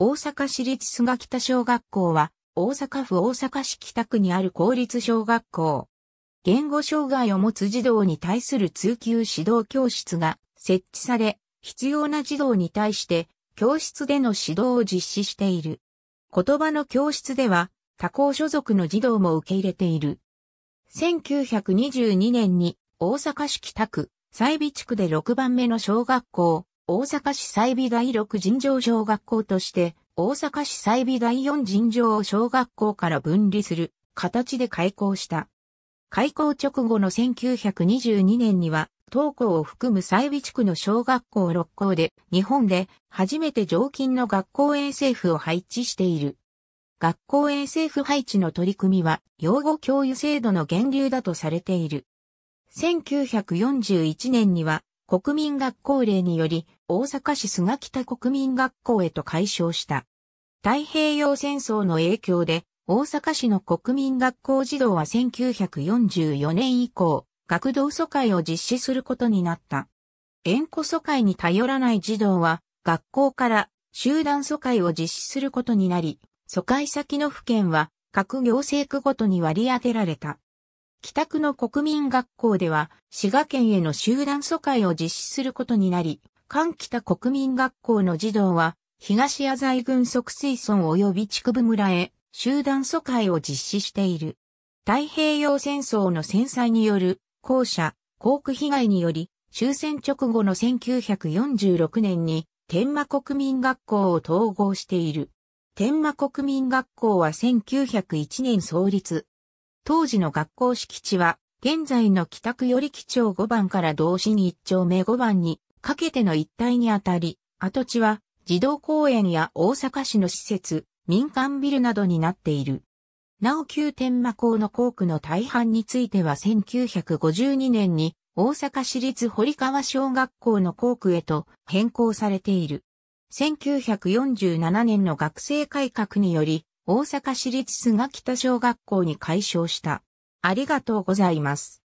大阪市立菅北小学校は、大阪府大阪市北区にある公立小学校。言語障害を持つ児童に対する通級指導教室が設置され、必要な児童に対して教室での指導を実施している。言葉の教室では、他校所属の児童も受け入れている。1922年に大阪市北区、西美地区で6番目の小学校、大阪市西美第6尋常小学校として、大阪市西美第4尋常小学校から分離する形で開校した。開校直後の1922年には、東校を含む西美地区の小学校6校で、日本で初めて常勤の学校衛生府を配置している。学校衛生府配置の取り組みは、養護教諭制度の源流だとされている。1941年には、国民学校令により、大阪市菅北国民学校へと改称した。太平洋戦争の影響で、大阪市の国民学校児童は1944年以降、学童疎開を実施することになった。縁故疎開に頼らない児童は、学校から集団疎開を実施することになり、疎開先の府県は、各行政区ごとに割り当てられた。北区の国民学校では、滋賀県への集団疎開を実施することになり、関北国民学校の児童は、東野財軍即水村及び地区部村へ集団疎開を実施している。太平洋戦争の戦災による校舎、航空被害により、終戦直後の1946年に天馬国民学校を統合している。天馬国民学校は1901年創立、当時の学校敷地は、現在の北区より基町5番から同に1丁目5番にかけての一帯にあたり、跡地は児童公園や大阪市の施設、民間ビルなどになっている。なお旧天馬校の校区の大半については1952年に大阪市立堀川小学校の校区へと変更されている。1947年の学生改革により大阪市立菅北小学校に改称した。ありがとうございます。